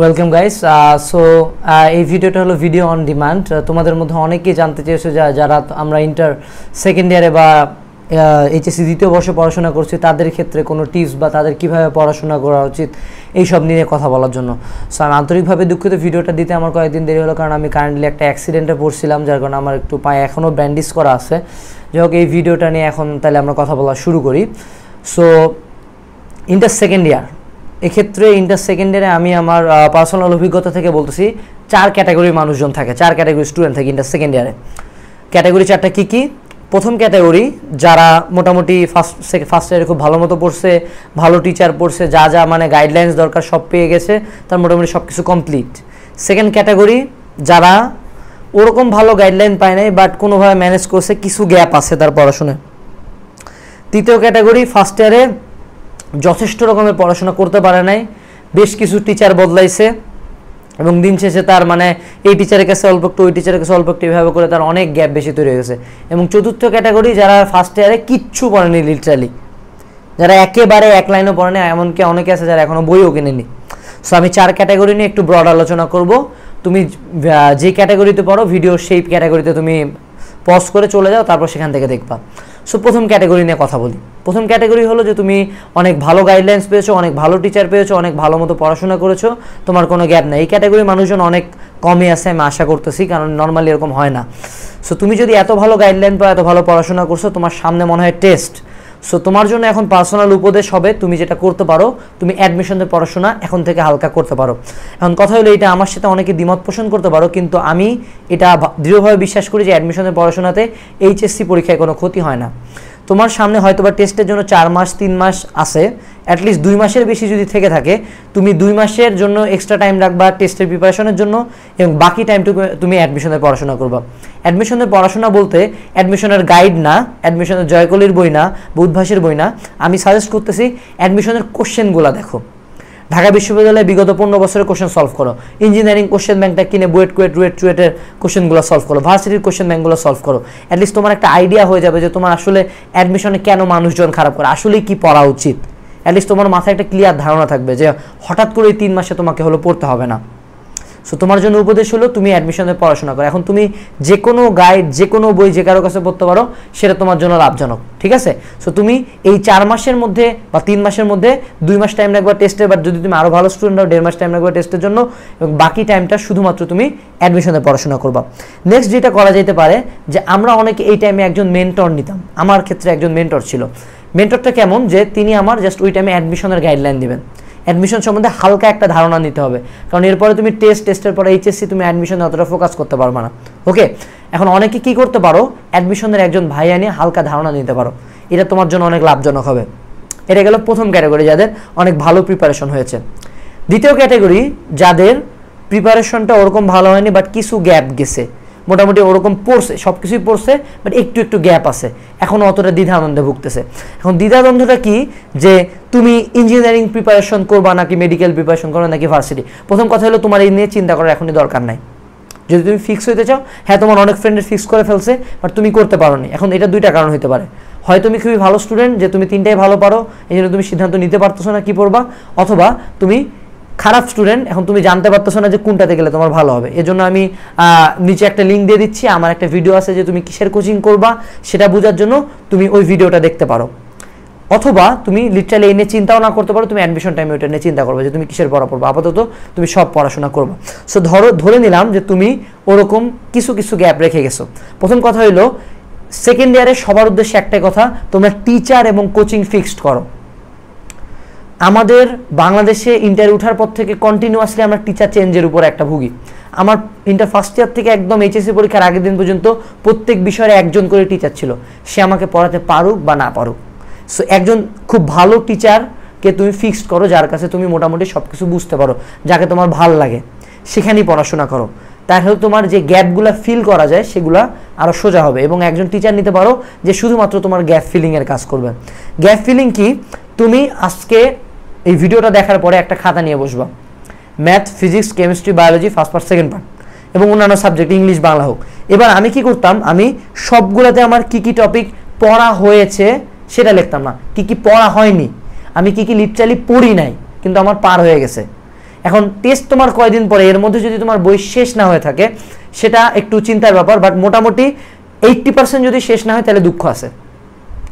welcome guys so এই ভিডিওটা হলো ভিডিও অন ডিমান্ড তোমাদের মধ্যে অনেকেই জানতে চেয়েছো যে যারা আমরা ইন্টার সেকেন্ড ইয়ারে বা এইচএসসি দ্বিতীয় বর্ষে পড়াশোনা করছি তাদের ক্ষেত্রে কোনো টিপস বা তাদের কিভাবে পড়াশোনা করা উচিত এই সব নিয়ে কথা বলার জন্য সো আমি আন্তরিকভাবে দুঃখিত ভিডিওটা দিতে আমার কয়েকদিন দেরি হলো কারণ আমি কারেন্টলি একটা অ্যাক্সিডেন্টে পড়ছিলাম যার কারণে আমার একটু পায়ে এখনও ব্যান্ডেজ করা আছে যাই হোক এই ভিডিওটা নিয়ে এখন তাহলে আমরা কথা বলা শুরু করি সো ইন্টার সেকেন্ড ইয়ার এক্ষেত্রে ইন্টার সেকেন্ড ইয়ারে আমি আমার পার্সোনাল অভিজ্ঞতা থেকে বলতেছি চার ক্যাটাগরির মানুষজন থাকে চার ক্যাটাগরি স্টুডেন্ট থাকে ইন্টার সেকেন্ড ইয়ারে ক্যাটাগরি চারটা কী কী প্রথম ক্যাটাগরি যারা মোটামুটি ফার্স্ট ফার্স্ট ইয়ারে খুব ভালো মতো পড়ছে ভালো টিচার পড়ছে যা যা মানে গাইডলাইন্স দরকার সব পেয়ে গেছে তার মোটামুটি সব কিছু কমপ্লিট সেকেন্ড ক্যাটাগরি যারা ওরকম ভালো গাইডলাইন পায় নাই বাট কোনোভাবে ম্যানেজ করছে কিছু গ্যাপ আছে তার পড়াশোনায় তৃতীয় ক্যাটাগরি ফার্স্ট ইয়ারে যথেষ্ট রকমের পড়াশোনা করতে পারে নাই বেশ কিছু টিচার বদলাইছে এবং দিন শেষে তার মানে এই টিচারের কাছে অল্প একটু ওই টিচারের কাছে অল্প একটু এভাবে করে তার অনেক গ্যাপ বেশি তৈরি হয়ে গেছে এবং চতুর্থ ক্যাটাগরি যারা ফার্স্ট ইয়ারে কিচ্ছু পড়েনি লিটারালি যারা একেবারে এক লাইনও পড়েনি এমনকি অনেকে আছে যারা এখনও বইও কিনেনি সো আমি চার ক্যাটাগরি নিয়ে একটু ব্রড আলোচনা করব তুমি যে ক্যাটাগরিতে পড়ো ভিডিও সেই ক্যাটাগরিতে তুমি পজ করে চলে যাও তারপর সেখান থেকে দেখবা সো প্রথম ক্যাটাগরি নিয়ে কথা বলি প্রথম ক্যাটাগরি হলো যে তুমি অনেক ভালো গাইডলাইন্স পেয়েছো অনেক ভালো টিচার পেয়েছো অনেক ভালো মতো পড়াশোনা করেছো তোমার কোনো গ্যাপ নেই এই ক্যাটাগরি মানুষজন অনেক কমে আছে আমি আশা করতেছি কারণ নর্মালি এরকম হয় না সো তুমি যদি এত ভালো গাইডলাইন পাও এত ভালো পড়াশোনা করছো তোমার সামনে মনে হয় টেস্ট সো তোমার জন্য এখন পার্সোনাল উপদেশ হবে তুমি যেটা করতে পারো তুমি অ্যাডমিশনের পড়াশোনা এখন থেকে হালকা করতে পারো এখন কথা হলো এটা আমার সাথে অনেকে দ্বিমত পোষণ করতে পারো কিন্তু আমি এটা দৃঢ়ভাবে বিশ্বাস করি যে অ্যাডমিশনের পড়াশোনাতে এইচএসসি পরীক্ষায় কোনো ক্ষতি হয় না তোমার সামনে হয়তোবা টেস্টের জন্য চার মাস তিন মাস আছে অ্যাটলিস্ট দুই মাসের বেশি যদি থেকে থাকে তুমি দুই মাসের জন্য এক্সট্রা টাইম রাখবা টেস্টের প্রিপারেশনের জন্য এবং বাকি টাইমটুকু তুমি অ্যাডমিশনের পড়াশোনা করবা অ্যাডমিশনের পড়াশোনা বলতে অ্যাডমিশনের গাইড না অ্যাডমিশনের জয়কলির বই না বুধভাসের বই না আমি সাজেস্ট করতেছি অ্যাডমিশনের কোশ্চেনগুলো দেখো ঢাকা বিশ্ববিদ্যালয়ে বিগত পনেরো বছরের কোশ্চেন সলভ করো ইঞ্জিনিয়ারিং কোশ্চেন ব্যাংকটা কিনে বুয়েট কুয়েট রুয়েট টুয়েটের কোশ্চেনগুলো সলভ করো ভার্সিটির কোশ্চেন ব্যাংকগুলো সলভ করো অ্যাটলিস্ট তোমার একটা আইডিয়া হয়ে যাবে যে তোমার আসলে অ্যাডমিশনে কেন মানুষজন খারাপ করে আসলে কি পড়া উচিত অ্যাটলিস্ট তোমার মাথায় একটা ক্লিয়ার ধারণা থাকবে যে হঠাৎ করে এই তিন মাসে তোমাকে হলো পড়তে হবে না সো তোমার জন্য উপদেশ হলো তুমি অ্যাডমিশনে পড়াশোনা করো এখন তুমি যে কোনো গাইড যে কোনো বই যে কারো কাছে পড়তে পারো সেটা তোমার জন্য লাভজনক ঠিক আছে সো তুমি এই চার মাসের মধ্যে বা তিন মাসের মধ্যে দুই মাস টাইম লাগবে টেস্টে বা যদি তুমি আরও ভালো স্টুডেন্ট হও দেড় মাস টাইম লাগবে টেস্টের জন্য এবং বাকি টাইমটা শুধুমাত্র তুমি অ্যাডমিশনে পড়াশোনা করবা নেক্সট যেটা করা যেতে পারে যে আমরা অনেকে এই টাইমে একজন মেন্টর নিতাম আমার ক্ষেত্রে একজন মেন্টর ছিল মেন্টরটা কেমন যে তিনি আমার জাস্ট ওই টাইমে অ্যাডমিশনের গাইডলাইন দেবেন অ্যাডমিশন সম্বন্ধে হালকা একটা ধারণা নিতে হবে কারণ এরপরে তুমি টেস্ট টেস্টের পরে এইচএসসি তুমি অ্যাডমিশন অতটা ফোকাস করতে পারবে না ওকে এখন অনেকে কি করতে পারো অ্যাডমিশনের একজন ভাইয়া নিয়ে হালকা ধারণা নিতে পারো এটা তোমার জন্য অনেক লাভজনক হবে এটা গেল প্রথম ক্যাটাগরি যাদের অনেক ভালো প্রিপারেশন হয়েছে দ্বিতীয় ক্যাটাগরি যাদের প্রিপারেশনটা ওরকম ভালো হয়নি বাট কিছু গ্যাপ গেছে মোটামুটি ওরকম পড়ছে সব কিছুই পড়ছে বাট একটু একটু গ্যাপ আছে এখন অতটা দ্বিধা ভুগতেছে এখন দ্বিধাদ্বন্দ্বটা কি যে তুমি ইঞ্জিনিয়ারিং প্রিপারেশন করবা নাকি মেডিকেল প্রিপারেশন করবা নাকি ভার্সিটি প্রথম কথা হলো তোমার এই নিয়ে চিন্তা করার এখনই দরকার নাই যদি তুমি ফিক্স হইতে চাও হ্যাঁ তোমার অনেক ফ্রেন্ডের ফিক্স করে ফেলছে বাট তুমি করতে পারো নি এখন এটা দুইটা কারণ হতে পারে হয় তুমি খুবই ভালো স্টুডেন্ট যে তুমি তিনটাই ভালো পারো এই জন্য তুমি সিদ্ধান্ত নিতে পারতেছো না কি পড়বা অথবা তুমি খারাপ স্টুডেন্ট এখন তুমি জানতে পারতেছো না যে কোনটাতে গেলে তোমার ভালো হবে এজন্য আমি নিচে একটা লিঙ্ক দিয়ে দিচ্ছি আমার একটা ভিডিও আছে যে তুমি কিসের কোচিং করবা সেটা বোঝার জন্য তুমি ওই ভিডিওটা দেখতে পারো অথবা তুমি লিটারালি এই নিয়ে চিন্তাও না করতে পারো তুমি অ্যাডমিশন টাইমে ওইটা নিয়ে চিন্তা করবে যে তুমি কিসের পড়া পড়বো আপাতত তুমি সব পড়াশোনা করবো সো ধরো ধরে নিলাম যে তুমি ওরকম কিছু কিছু গ্যাপ রেখে গেছো প্রথম কথা হলো সেকেন্ড ইয়ারে সবার উদ্দেশ্যে একটাই কথা তোমরা টিচার এবং কোচিং ফিক্সড করো আমাদের বাংলাদেশে ইন্টার উঠার পর থেকে কন্টিনিউয়াসলি আমরা টিচার চেঞ্জের উপর একটা ভুগি আমার ইন্টার ফার্স্ট ইয়ার থেকে একদম এইচএসসি e পরীক্ষার আগের দিন পর্যন্ত প্রত্যেক বিষয়ে একজন করে টিচার ছিল সে আমাকে পড়াতে পারুক বা না পারুক সো একজন খুব ভালো টিচারকে তুমি ফিক্সড করো যার কাছে তুমি মোটামুটি সব কিছু বুঝতে পারো যাকে তোমার ভাল লাগে সেখানেই পড়াশোনা করো তাহলে তোমার যে গ্যাপগুলো ফিল করা যায় সেগুলা আরও সোজা হবে এবং একজন টিচার নিতে পারো যে শুধুমাত্র তোমার গ্যাপ ফিলিংয়ের কাজ করবে গ্যাপ ফিলিং কি তুমি আজকে এই ভিডিওটা দেখার পরে একটা খাতা নিয়ে বসবা math physics chemistry biology first part second part এবং অন্যান্য সাবজেক্ট ইংলিশ বাংলা হোক এবার আমি কি করতাম আমি সবগুলোতে আমার কি কি টপিক পড়া হয়েছে সেটা লিখতাম না কি কি পড়া হয়নি আমি কি কি লিপচালি পড়ি নাই কিন্তু আমার পার হয়ে গেছে এখন টেস্ট তোমার কয়দিন পরে এর মধ্যে যদি তোমার বই শেষ না হয়ে থাকে সেটা একটু চিন্তার ব্যাপার বাট মোটামুটি এইট্টি পার্সেন্ট যদি শেষ না হয় তাহলে দুঃখ আছে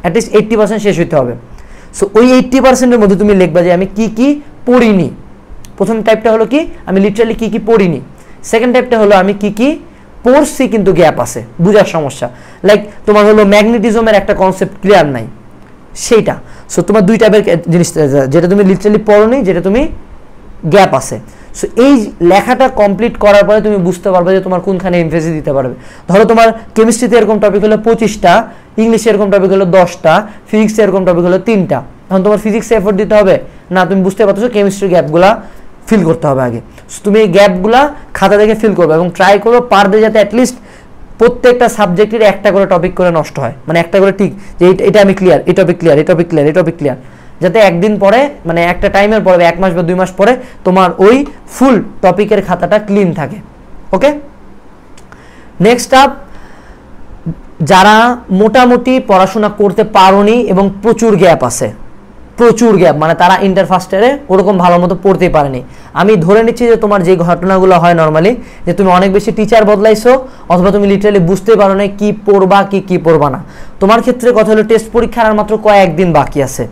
অ্যাটলিস্ট এইট্টি পার্সেন্ট শেষ হইতে হবে সো ওই এইট্টি পার্সেন্টের মধ্যে তুমি লিখবা যে আমি কি কি পড়িনি প্রথম টাইপটা হলো কি আমি লিটারালি কি কি পড়িনি সেকেন্ড টাইপটা হলো আমি কি কি পড়ছি কিন্তু গ্যাপ আছে বুঝার সমস্যা লাইক তোমার হলো ম্যাগনেটিজমের একটা কনসেপ্ট ক্লিয়ার নাই সেইটা সো তোমার দুই টাইপের জিনিস যেটা তুমি লিটারালি পড়োনি যেটা তুমি গ্যাপ আছে সো এই লেখাটা কমপ্লিট করার পরে তুমি বুঝতে পারবে যে তোমার কোনখানে এমফেসি দিতে পারবে ধরো তোমার কেমিস্ট্রিতে এরকম টপিক হলো পঁচিশটা ইংলিশ এরকম টপিক হলো দশটা ফিজিক্স এরকম টপিক হলো তিনটা এখন তোমার ফিজিক্সে এফোর্ট দিতে হবে না তুমি বুঝতে পারছো কেমিস্ট্রি গ্যাপগুলা ফিল করতে হবে আগে তুমি এই গ্যাপগুলা খাতা থেকে ফিল করবে এবং ট্রাই পার পারবে যাতে অ্যাটলিস্ট প্রত্যেকটা সাবজেক্টের একটা করে টপিক করে নষ্ট হয় মানে একটা করে ঠিক যে এটা আমি ক্লিয়ার এই টপিক ক্লিয়ার এই টপিক ক্লিয়ার এই টপিক ক্লিয়ার যাতে একদিন পরে মানে একটা টাইমের পরে এক মাস বা দুই মাস পরে তোমার ওই ফুল টপিকের খাতাটা ক্লিন থাকে ওকে নেক্সট আপ যারা মোটামুটি পড়াশোনা করতে পারোনি এবং প্রচুর গ্যাপ আছে প্রচুর গ্যাপ মানে তারা ইন্টার ফার্স্ট ইয়ারে ওরকম ভালো মতো পড়তে পারেনি আমি ধরে নিচ্ছি যে তোমার যে ঘটনাগুলো হয় নর্মালি যে তুমি অনেক বেশি টিচার বদলাইছো অথবা তুমি লিটারালি বুঝতে পারো না কি পড়বা কি কি পড়বা না তোমার ক্ষেত্রে কথা হলো টেস্ট পরীক্ষার আর মাত্র কয়েকদিন বাকি আছে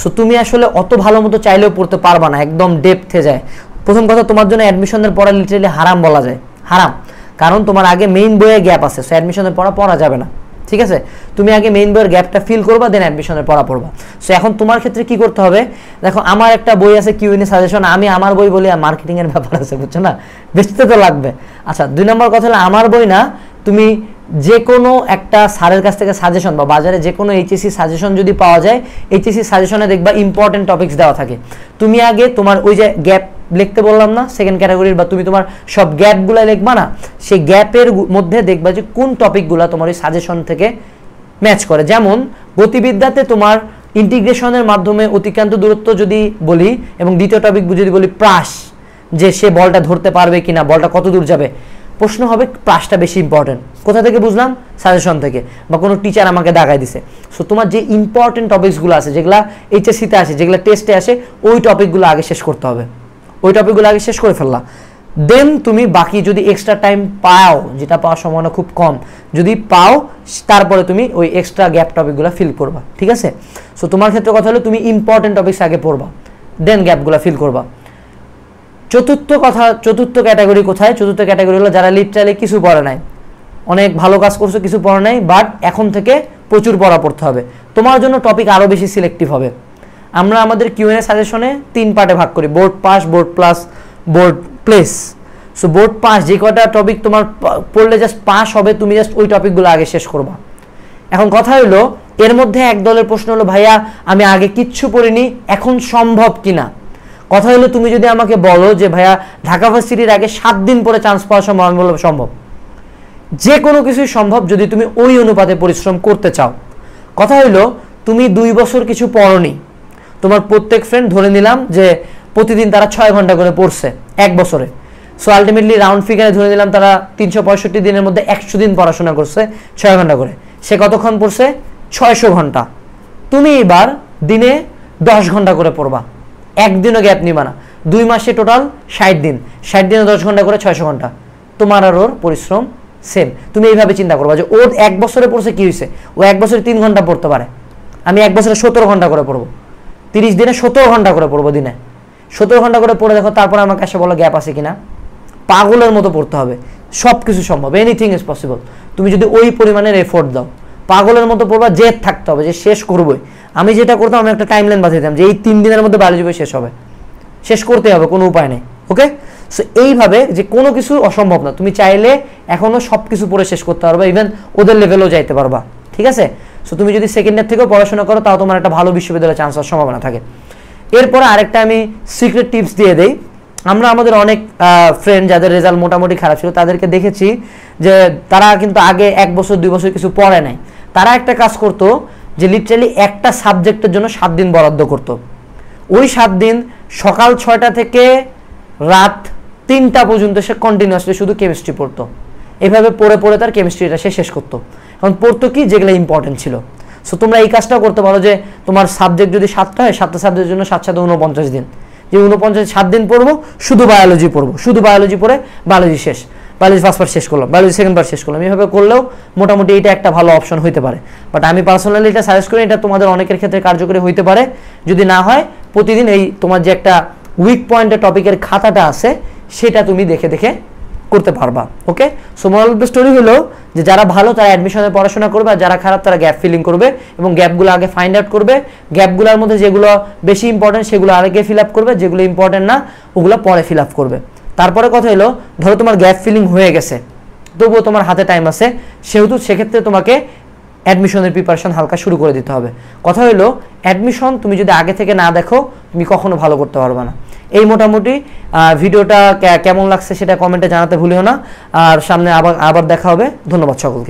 সো তুমি আসলে অত ভালো মতো চাইলেও পড়তে পারবা না একদম ডেপথে যায় প্রথম কথা তোমার জন্য অ্যাডমিশনের পড়া লিটারালি হারাম বলা যায় হারাম কারণ তোমার আগে মেইন বইয়ের গ্যাপ আছে সো অ্যাডমিশনের পড়া পড়া যাবে না ঠিক আছে তুমি আগে মেইন বইয়ের গ্যাপটা ফিল করবা দেন অ্যাডমিশনের পড়া পড়বা সো এখন তোমার ক্ষেত্রে কি করতে হবে দেখো আমার একটা বই আছে কিউএনএ সাজেশন আমি আমার বই বলি আর মার্কেটিংয়ের ব্যাপার আছে বুঝছো না বেচতে তো লাগবে আচ্ছা দুই নম্বর কথা হলো আমার বই না তুমি যে কোনো একটা স্যারের কাছ থেকে সাজেশন বা বাজারে যে কোনো এইচএসি সাজেশন যদি পাওয়া যায় এইচএসি সাজেশনে দেখবা ইম্পর্টেন্ট টপিকস দেওয়া থাকে তুমি আগে তোমার ওই যে গ্যাপ লিখতে বললাম না সেকেন্ড ক্যাটাগরির বা তুমি তোমার সব গ্যাপগুলো লিখবা না সেই গ্যাপের মধ্যে দেখবা যে কোন টপিকগুলো তোমার ওই সাজেশন থেকে ম্যাচ করে যেমন গতিবিদ্যাতে তোমার ইন্টিগ্রেশনের মাধ্যমে অতিক্রান্ত দূরত্ব যদি বলি এবং দ্বিতীয় টপিক যদি বলি প্রাস যে সে বলটা ধরতে পারবে কি না বলটা কত দূর যাবে প্রশ্ন হবে প্রাসটা বেশি ইম্পর্টেন্ট কোথা থেকে বুঝলাম সাজেশন থেকে বা কোনো টিচার আমাকে দাগাই দিছে সো তোমার যে ইম্পর্টেন্ট টপিকসগুলো আছে যেগুলো এইচএসিতে আসে যেগুলো টেস্টে আসে ওই টপিকগুলো আগে শেষ করতে হবে ওই টপিকগুলো আগে শেষ করে ফেললা দেন তুমি বাকি যদি এক্সট্রা টাইম পাও যেটা পাওয়ার সম্ভাবনা খুব কম যদি পাও তারপরে তুমি ওই এক্সট্রা গ্যাপ টপিকগুলো ফিল করবা ঠিক আছে সো তোমার ক্ষেত্রে কথা হলো তুমি ইম্পর্টেন্ট টপিকস আগে পড়বা দেন গ্যাপগুলো ফিল করবা চতুর্থ কথা চতুর্থ ক্যাটাগরি কোথায় চতুর্থ ক্যাটাগরি হলো যারা লিটারালি কিছু পড়ে নাই অনেক ভালো কাজ করছো কিছু পড়ে নাই বাট এখন থেকে প্রচুর পড়া পড়তে হবে তোমার জন্য টপিক আরও বেশি সিলেক্টিভ হবে আমরা আমাদের কিউএনএ সাজেশনে তিন পার্টে ভাগ করি board pass board plus board place so board pass যে কটা টপিক তোমার পড়লে জাস্ট পাস হবে তুমি জাস্ট ওই টপিকগুলো আগে শেষ করবা এখন কথা হলো এর মধ্যে এক দলের প্রশ্ন হলো ভাইয়া আমি আগে কিচ্ছু পড়িনি এখন সম্ভব কিনা কথা হলো তুমি যদি আমাকে বলো যে ভাইয়া ঢাকা ভার্সিটির আগে সাত দিন পরে চান্স পাওয়া সম্ভব আমি বললাম সম্ভব যে কোনো কিছুই সম্ভব যদি তুমি ওই অনুপাতে পরিশ্রম করতে চাও কথা হইলো তুমি দুই বছর কিছু পড়নি তোমার প্রত্যেক ফ্রেন্ড ধরে নিলাম যে প্রতিদিন তারা ছয় ঘন্টা করে পড়ছে এক বছরে সো আলটিমেটলি রাউন্ড ফিগারে ধরে নিলাম তারা তিনশো পঁয়ষট্টি দিনের মধ্যে একশো দিন পড়াশোনা করছে ছয় ঘন্টা করে সে কতক্ষণ পড়ছে ছয়শো ঘন্টা তুমি এবার দিনে দশ ঘন্টা করে পড়বা একদিনও গ্যাপ নিবা না দুই মাসে টোটাল ষাট দিন ষাট দিনে দশ ঘন্টা করে ছয়শো ঘন্টা তোমার আর ওর পরিশ্রম সেম তুমি এইভাবে চিন্তা করবা যে ওর এক বছরে পড়ছে কী হয়েছে ও এক বছরে তিন ঘন্টা পড়তে পারে আমি এক বছরে সতেরো ঘন্টা করে পড়বো তিরিশ দিনে সতেরো ঘন্টা করে পড়বো দিনে সতেরো ঘন্টা করে পড়ে দেখো তারপর আমাকে এসে বলো গ্যাপ আছে কিনা পাগলের মতো পড়তে হবে সব কিছু সম্ভব এনিথিং ইজ পসিবল তুমি যদি ওই পরিমাণের এফোর্ট দাও পাগলের মতো পড়বা জেদ থাকতে হবে যে শেষ করবোই আমি যেটা করতাম আমি একটা টাইম লাইন বাঁচিয়ে যে এই তিন দিনের মধ্যে বাড়ি যাবে শেষ হবে শেষ করতে হবে কোনো উপায় নেই ওকে সো এইভাবে যে কোনো কিছু অসম্ভব না তুমি চাইলে এখনও সব কিছু পড়ে শেষ করতে পারবা ইভেন ওদের লেভেলেও যাইতে পারবা ঠিক আছে সো তুমি যদি সেকেন্ড ইয়ার থেকেও পড়াশোনা করো তাও তোমার একটা ভালো বিশ্ববিদ্যালয়ে চান্স হওয়ার সম্ভাবনা থাকে এরপর আরেকটা আমি সিক্রেট টিপস দিয়ে দেই আমরা আমাদের অনেক ফ্রেন্ড যাদের রেজাল্ট মোটামুটি খারাপ ছিল তাদেরকে দেখেছি যে তারা কিন্তু আগে এক বছর দুই বছর কিছু পড়ে নাই তারা একটা কাজ করতো যে লিটারালি একটা সাবজেক্টের জন্য সাত দিন বরাদ্দ করতো ওই সাত দিন সকাল ছয়টা থেকে রাত তিনটা পর্যন্ত সে কন্টিনিউসলি শুধু কেমিস্ট্রি পড়তো এভাবে পড়ে পড়ে তার কেমিস্ট্রিটা সে শেষ করতো এখন পড়তো কি যেগুলো ইম্পর্টেন্ট ছিল সো তোমরা এই কাজটাও করতে পারো যে তোমার সাবজেক্ট যদি সাতটা হয় সাতটা সাবজেক্টের জন্য সাত সাথে উনপঞ্চাশ দিন যে উনপঞ্চাশ সাত দিন পড়বো শুধু বায়োলজি পড়বো শুধু বায়োলজি পড়ে বায়োলজি শেষ বায়োলজি ফার্স্ট পার শেষ করলাম বায়োলজি সেকেন্ড পার শেষ করলাম এইভাবে করলেও মোটামুটি এটা একটা ভালো অপশন হইতে পারে বাট আমি পার্সোনালি এটা সাজেস্ট করি এটা তোমাদের অনেকের ক্ষেত্রে কার্যকরী হইতে পারে যদি না হয় প্রতিদিন এই তোমার যে একটা উইক পয়েন্টের টপিকের খাতাটা আছে সেটা তুমি দেখে দেখে করতে পারবা okay so moral of the story হলো যে যারা ভালো তারা অ্যাডমিশনে পড়াশোনা করবে আর যারা খারাপ তারা গ্যাপ ফিলিং করবে এবং গ্যাপগুলো আগে ফাইন্ড আউট করবে গ্যাপগুলোর মধ্যে যেগুলো বেশি ইম্পর্টেন্ট সেগুলো আগে ফিল আপ করবে যেগুলো ইম্পর্টেন্ট না ওগুলো পরে ফিল আপ করবে তারপরে কথা হলো ধরো তোমার গ্যাপ ফিলিং হয়ে গেছে তবুও তোমার হাতে টাইম আছে সেহেতু সেক্ষেত্রে তোমাকে অ্যাডমিশনের প্রিপারেশন হালকা শুরু করে দিতে হবে কথা হলো অ্যাডমিশন তুমি যদি আগে থেকে না দেখো তুমি কখনো ভালো করতে পারবে না এই মোটামুটি ভিডিওটা কেমন লাগছে সেটা কমেন্টে জানাতে ভুলিও না আর সামনে আবার আবার দেখা হবে ধন্যবাদ সকলকে